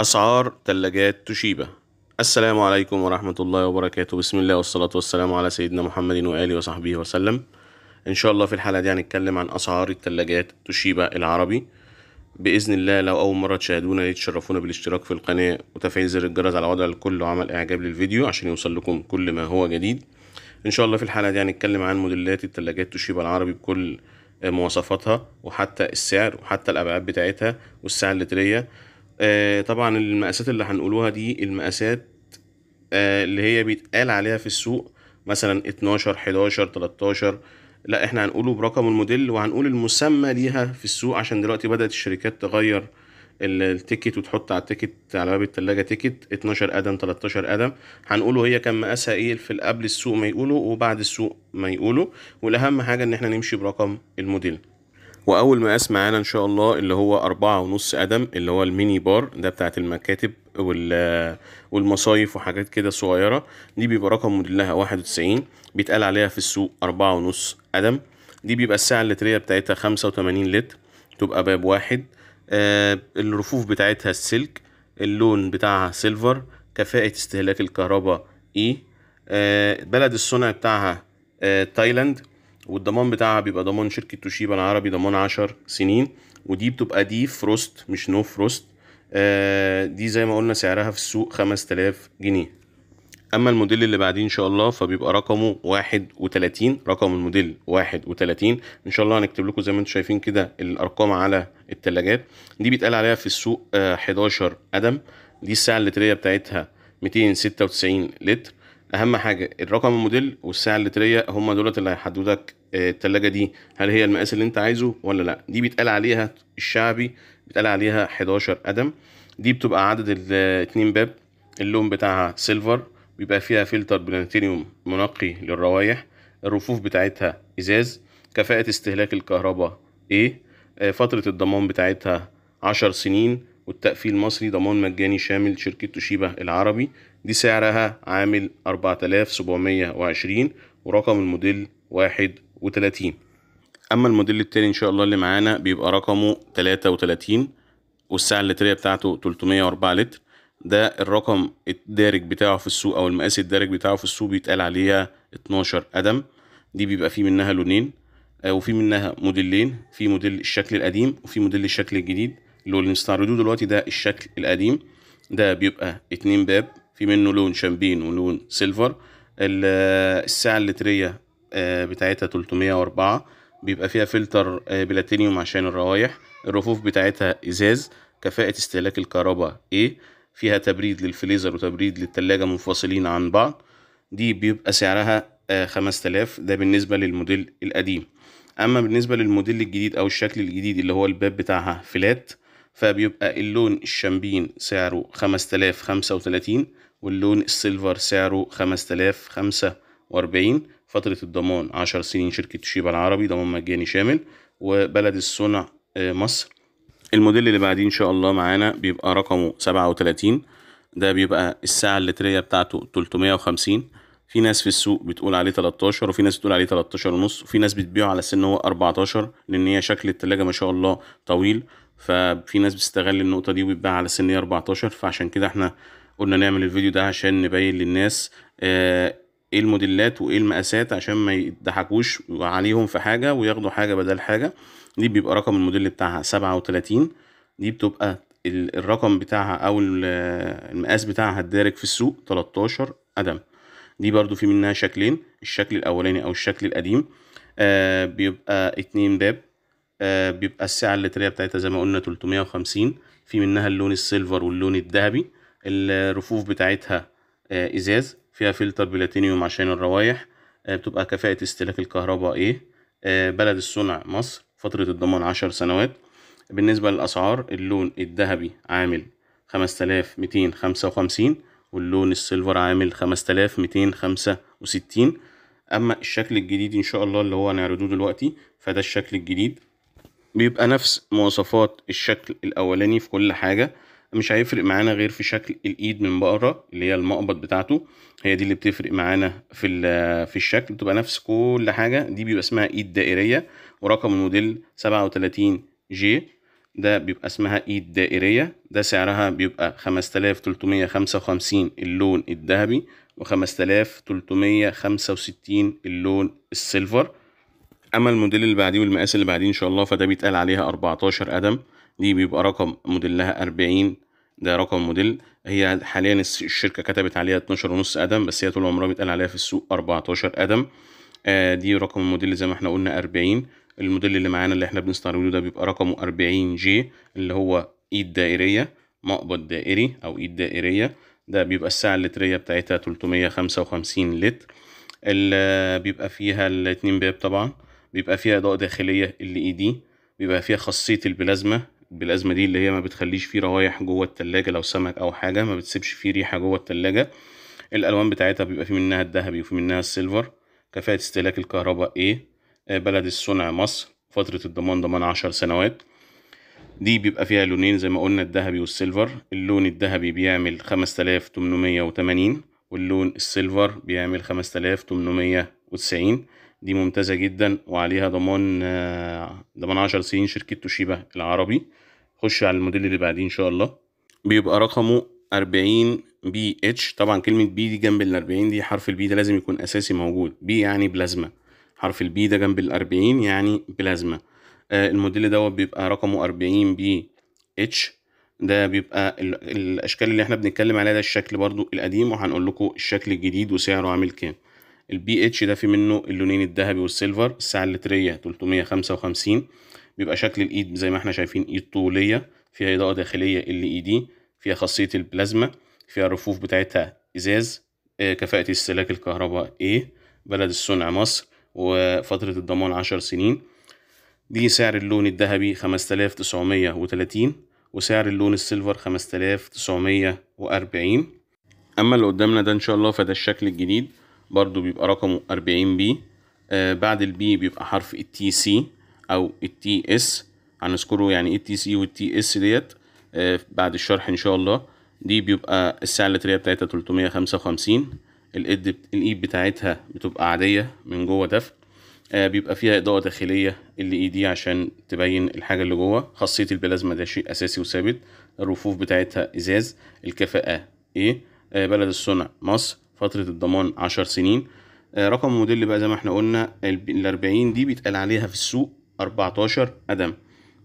أسعار ثلاجات توشيبا السلام عليكم ورحمة الله وبركاته بسم الله والصلاة والسلام على سيدنا محمد وآله وصحبه وسلم إن شاء الله في الحلقة دي هنتكلم عن أسعار الثلاجات توشيبا العربي بإذن الله لو أول مرة تشاهدونا يتشرفونا بالاشتراك في القناة وتفعيل زر الجرس على وضع الكل وعمل إعجاب للفيديو عشان يوصل لكم كل ما هو جديد إن شاء الله في الحلقة دي هنتكلم عن موديلات الثلاجات توشيبا العربي بكل مواصفاتها وحتى السعر وحتى الأبعاد بتاعتها والساعة اللترية آه، طبعا المقاسات اللي هنقولوها دي المقاسات آه، اللي هي بيتقال عليها في السوق مثلا 12 11 13 لا احنا هنقوله برقم الموديل وهنقول المسمى ليها في السوق عشان دلوقتي بدأت الشركات تغير التيكت وتحط على التيكت على باب التلاجة تيكت 12 قدم 13 قدم هنقوله هي كان مقاسها ايه في قبل السوق ما يقوله وبعد السوق ما يقوله والاهم حاجة ان احنا نمشي برقم الموديل واول مقاس معانا ان شاء الله اللي هو أربعة ونص قدم اللي هو الميني بار ده بتاعت المكاتب والمصايف وحاجات كده صغيره دي بيبقى رقم موديلها واحد وتسعين بيتقال عليها في السوق أربعة ونص قدم دي بيبقى السعه اللتريه بتاعتها خمسة وتمانين لتر تبقى باب واحد آه الرفوف بتاعتها السلك اللون بتاعها سيلفر كفاءة استهلاك الكهرباء إي e. آه بلد الصنع بتاعها آه تايلاند والضمان بتاعها بيبقى ضمان شركه توشيبا العربي ضمان 10 سنين ودي بتبقى دي فروست مش نو فروست آه دي زي ما قلنا سعرها في السوق 5000 جنيه اما الموديل اللي بعديه ان شاء الله فبيبقى رقمه 31 رقم الموديل 31 ان شاء الله هنكتب لكم زي ما انتم شايفين كده الارقام على الثلاجات دي بيتقال عليها في السوق 11 آه، قدم دي الساعه اللتريه بتاعتها 296 لتر اهم حاجه الرقم الموديل والساعه اللتريه هم دولت اللي هيحددوا التلاجة دي هل هي المقاس اللي انت عايزه ولا لا دي بيتقال عليها الشعبي بيتقال عليها 11 قدم دي بتبقى عدد الاتنين باب اللون بتاعها سيلفر بيبقى فيها فلتر بلانتينيوم منقي للروايح الرفوف بتاعتها ازاز كفاءة استهلاك الكهرباء ايه فترة الضمان بتاعتها عشر سنين والتقفيل مصري ضمان مجاني شامل شركة توشيبا العربي دي سعرها عامل 4720 ورقم الموديل واحد وتلاتين اما الموديل التاني ان شاء الله اللي معانا بيبقى رقمه تلاتة وتلاتين والسعة اللترية بتاعته تلتمية واربعة لتر ده الرقم الدارج بتاعه في السوق او المقاس الدارج بتاعه في السوق بيتقال عليها اتناشر قدم دي بيبقى فيه منها لونين آه، وفي منها موديلين في موديل الشكل القديم وفي موديل الشكل الجديد اللي هو اللي بنستعرضه دلوقتي ده الشكل القديم ده بيبقى اتنين باب في منه لون شامبين ولون سيلفر آه، الساعة اللترية آه، بتاعتها 304 بيبقى فيها فلتر آه، بلاتينيوم عشان الروايح الرفوف بتاعتها ازاز كفاءة استهلاك الكهرباء ايه فيها تبريد للفليزر وتبريد للتلاجة منفصلين عن بعض دي بيبقى سعرها 5000 آه، ده بالنسبة للموديل القديم اما بالنسبة للموديل الجديد او الشكل الجديد اللي هو الباب بتاعها فلات فبيبقى اللون الشامبين سعره 5035 واللون السيلفر سعره 5045 فترة الضمان عشر سنين شركة شيبا العربي ضمان مجاني شامل وبلد الصنع آه، مصر الموديل اللي بعديه ان شاء الله معانا بيبقى رقمه سبعة وتلاتين ده بيبقى الساعة اللترية بتاعته تلتمية وخمسين في ناس في السوق بتقول عليه 13 وفي ناس بتقول عليه 13 ونص وفي ناس بتبيعه على سن هو 14 لان هي شكل التلاجة ما شاء الله طويل ففي ناس بتستغل النقطة دي وبتباع على سن 14 فعشان كده احنا قلنا نعمل الفيديو ده عشان نبين للناس آه، ايه الموديلات وايه المقاسات عشان ما يضحكوش عليهم في حاجه وياخدوا حاجه بدل حاجه دي بيبقى رقم الموديل بتاعها سبعة وتلاتين دي بتبقى الرقم بتاعها او المقاس بتاعها الدارج في السوق تلتاشر قدم دي برضو في منها شكلين الشكل الاولاني او الشكل القديم آه بيبقى اتنين باب آه بيبقى السعة اللترية بتاعتها زي ما قلنا تلتمية وخمسين في منها اللون السيلفر واللون الذهبي الرفوف بتاعتها آه ازاز فيها فلتر بلاتينيوم عشان الروايح آه، بتبقى كفاءة استهلاك الكهرباء ايه آه، بلد الصنع مصر فترة الضمان عشر سنوات بالنسبة للأسعار اللون الذهبي عامل خمسة آلاف ميتين خمسة وخمسين واللون السيلفر عامل خمسة آلاف ميتين خمسة وستين أما الشكل الجديد إن شاء الله اللي هو هنعرضه دلوقتي فده الشكل الجديد بيبقى نفس مواصفات الشكل الأولاني في كل حاجة مش هيفرق معانا غير في شكل الايد من بره اللي هي المقبض بتاعته هي دي اللي بتفرق معانا في في الشكل بتبقى نفس كل حاجه دي بيبقى اسمها ايد دائريه ورقم الموديل 37 جي ده بيبقى اسمها ايد دائريه ده سعرها بيبقى 5355 اللون الذهبي و5365 اللون السيلفر اما الموديل اللي بعديه والمقاس اللي بعديه ان شاء الله فده بيتقال عليها 14 قدم دي بيبقى رقم موديلها 40 ده رقم موديل هي حاليا الشركة كتبت عليها 12 ونص قدم بس هي طول عمرها بيتقال عليها في السوق 14 قدم آه دي رقم الموديل زي ما احنا قلنا 40 الموديل اللي معانا اللي احنا بنستعرضه ده بيبقى رقمه 40 جي اللي هو ايد دائرية مقبض دائري او ايد دائرية ده بيبقى الساعة اللترية بتاعتها 355 لتر اللي بيبقى فيها الاتنين باب طبعا بيبقى فيها اضاءة داخلية ال اي e دي بيبقى فيها خاصية البلازما بالازمه دي اللي هي ما بتخليش فيه روايح جوه التلاجة لو سمك او حاجه ما بتسيبش فيه ريحه جوه التلاجة الالوان بتاعتها بيبقى في منها الذهبي وفي منها السيلفر كفاءه استهلاك الكهرباء ايه بلد الصنع مصر فتره الضمان ضمان عشر سنوات دي بيبقى فيها لونين زي ما قلنا الذهبي والسيلفر اللون الذهبي بيعمل خمسة آلاف تمنمية وتمانين واللون السيلفر بيعمل خمسة آلاف تمنمية وتسعين دي ممتازة جدا وعليها ضمان آه، ضمان عشر سنين شركة توشيبا العربي خش على الموديل اللي بعديه إن شاء الله بيبقى رقمه أربعين بي اتش طبعا كلمة بي دي جنب الأربعين دي حرف البي ده لازم يكون أساسي موجود بي يعني بلازما حرف البي ده جنب الأربعين يعني بلازما آه الموديل دوت بيبقى رقمه أربعين بي اتش ده بيبقى الاشكال اللي احنا بنتكلم عليها ده الشكل برضو القديم وهنقول لكم الشكل الجديد وسعره عامل كام البي اتش ده في منه اللونين الذهبي والسيلفر الساعه اللتريه 355 بيبقى شكل الايد زي ما احنا شايفين ايد طوليه فيها اضاءه داخليه ال اي دي فيها خاصيه البلازما فيها الرفوف بتاعتها ازاز آه، كفاءه استهلاك الكهرباء ايه بلد الصنع مصر وفتره الضمان 10 سنين دي سعر اللون الذهبي 5930 وسعر اللون السيلفر 5940 اما اللي قدامنا ده ان شاء الله فده الشكل الجديد برضو بيبقى رقمه 40 بي آه، بعد البي بيبقى حرف التي سي او التي اس هنذكره يعني ايه التي سي والتي اس ديت آه، بعد الشرح ان شاء الله دي بيبقى الساعة اللترية بتاعتها 355 الإيد الإيد بتاعتها بتبقى عادية من جوه دف آه، بيبقى فيها إضاءة داخلية اللي إي e دي عشان تبين الحاجة اللي جوه خاصية البلازما ده شيء أساسي وثابت الرفوف بتاعتها إزاز الكفاءة إيه بلد الصنع مصر فترة الضمان عشر سنين آه، رقم الموديل بقى زي ما احنا قلنا الأربعين دي بيتقال عليها في السوق أربعتاشر قدم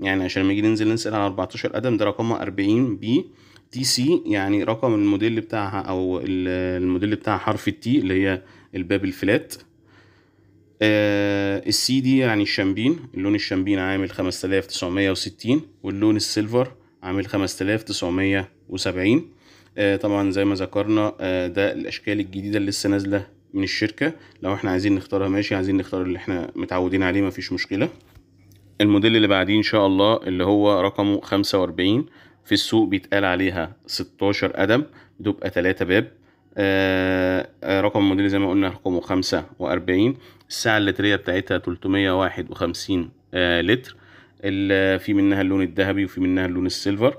يعني عشان لما نيجي ننزل نسأل على أربعتاشر قدم ده رقمها أربعين بي تي سي يعني رقم الموديل بتاعها أو الموديل بتاع حرف التي اللي هي الباب الفلات آه السي دي يعني الشامبين اللون الشامبين عامل خمسة آلاف تسعمية وستين واللون السيلفر عامل خمسة آلاف تسعمية وسبعين آه، طبعا زي ما ذكرنا آه، ده الاشكال الجديده اللي لسه نازله من الشركه لو احنا عايزين نختارها ماشي عايزين نختار اللي احنا متعودين عليه مفيش مشكله الموديل اللي بعديه ان شاء الله اللي هو رقمه 45 في السوق بيتقال عليها 16 قدم بتبقى 3 باب آه،, آه رقم الموديل زي ما قلنا رقمه 45 الساعة اللترية بتاعتها 351 آه لتر في منها اللون الذهبي وفي منها اللون السيلفر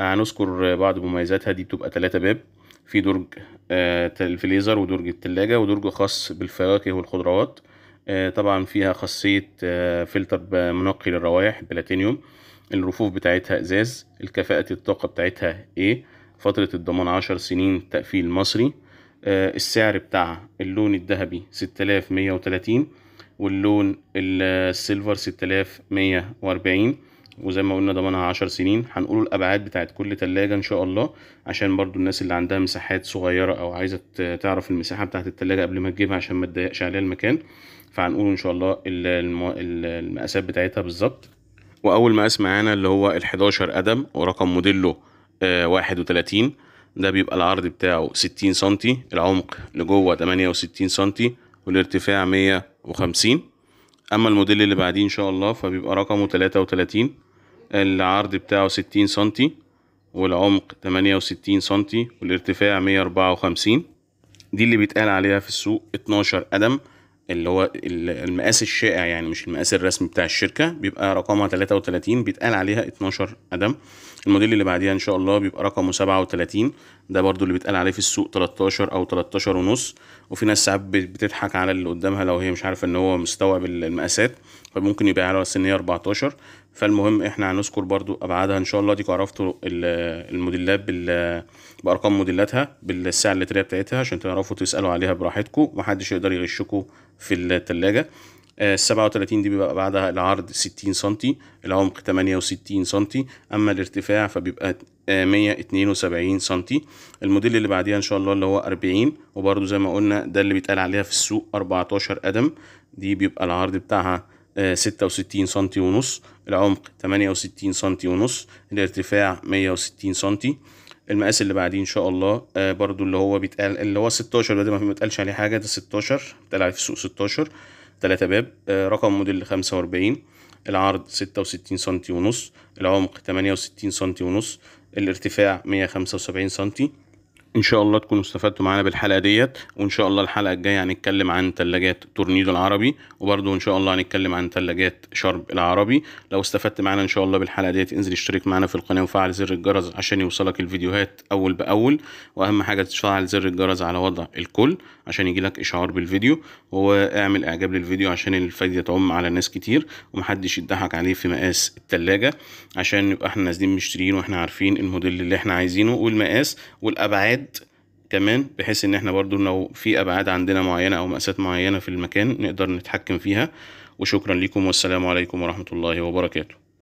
هنذكر بعض مميزاتها دي بتبقى تلاتة باب في درج آه، الفليزر ودرج التلاجة ودرج خاص بالفواكه والخضروات آه، طبعا فيها خاصية آه، فلتر منقي للروائح بلاتينيوم الرفوف بتاعتها ازاز الكفاءة الطاقة بتاعتها ايه فترة الضمان عشر سنين تقفيل مصري السعر بتاع اللون الذهبي ستلاف مية وتلاتين واللون السيلفر ستلاف مية وأربعين وزي ما قلنا ضمنها عشر سنين هنقول الابعاد بتاعت كل تلاجة ان شاء الله عشان برضو الناس اللي عندها مساحات صغيرة او عايزة تعرف المساحة بتاعت التلاجة قبل ما تجيبها عشان ما تضايقش عليها المكان فهنقول ان شاء الله المقاسات بتاعتها بالظبط واول مقاس معانا اللي هو ال11 قدم ورقم موديله آه، واحد وتلاتين ده بيبقى العرض بتاعه ستين سنتي العمق لجوه تمانية وستين سنتي والارتفاع مية وخمسين اما الموديل اللي بعديه ان شاء الله فبيبقى رقمه تلاتة وتلاتين العرض بتاعه ستين سنتي والعمق تمانية وستين سنتي والارتفاع مية أربعة وخمسين دي اللي بيتقال عليها في السوق اتناشر قدم اللي هو المقاس الشائع يعني مش المقاس الرسمي بتاع الشركة بيبقى رقمها تلاتة وتلاتين بيتقال عليها اتناشر قدم الموديل اللي بعديها ان شاء الله بيبقى رقمه سبعة وتلاتين ده برضو اللي بيتقال عليه في السوق تلاتاشر او تلاتاشر ونص وفي ناس ساعات بتضحك على اللي قدامها لو هي مش عارفة ان هو مستوعب المقاسات فممكن يبيعها له ان هي اربعتاشر فالمهم احنا هنذكر برضو ابعادها ان شاء الله ديكوا عرفتوا الموديلات بال... بارقام موديلاتها بالساعه اللتريه بتاعتها عشان تعرفوا تسالوا عليها براحتكم ومحدش يقدر يغشكم في التلاجة ال آه، 37 دي بيبقى بعدها العرض 60 سم العمق 68 سم اما الارتفاع فبيبقى 172 آه، سم الموديل اللي بعديها ان شاء الله اللي هو 40 وبرده زي ما قلنا ده اللي بيتقال عليها في السوق 14 قدم دي بيبقى العرض بتاعها 66 سم ونص العمق 68 سم ونص الارتفاع 160 سم المقاس اللي بعديه ان شاء الله آه برضو اللي هو بيتقال اللي هو 16 ده ما بيتقالش عليه حاجه ده 16 بيتقال عليه في السوق 16 3 باب آه رقم موديل 45 العرض 66 سم ونص العمق 68 سم ونص الارتفاع 175 سم ان شاء الله تكونوا استفدتوا معانا بالحلقه ديت وان شاء الله الحلقه الجايه هنتكلم عن ثلاجات تورنيدو العربي وبرده ان شاء الله هنتكلم عن ثلاجات شرب العربي لو استفدت معانا ان شاء الله بالحلقه ديت انزل اشترك معانا في القناه وفعل زر الجرس عشان يوصلك الفيديوهات اول باول واهم حاجه تفعل زر الجرس على وضع الكل عشان يجيلك اشعار بالفيديو واعمل اعجاب للفيديو عشان الفايده تعم على ناس كتير ومحدش يضحك عليه في مقاس الثلاجه عشان نبقى احنا نازلين مشترين واحنا عارفين الموديل اللي احنا عايزينه والمقاس والابعاد كمان بحيث ان احنا برضو لو في ابعاد عندنا معينة او مقاسات معينة في المكان نقدر نتحكم فيها وشكرا لكم والسلام عليكم ورحمة الله وبركاته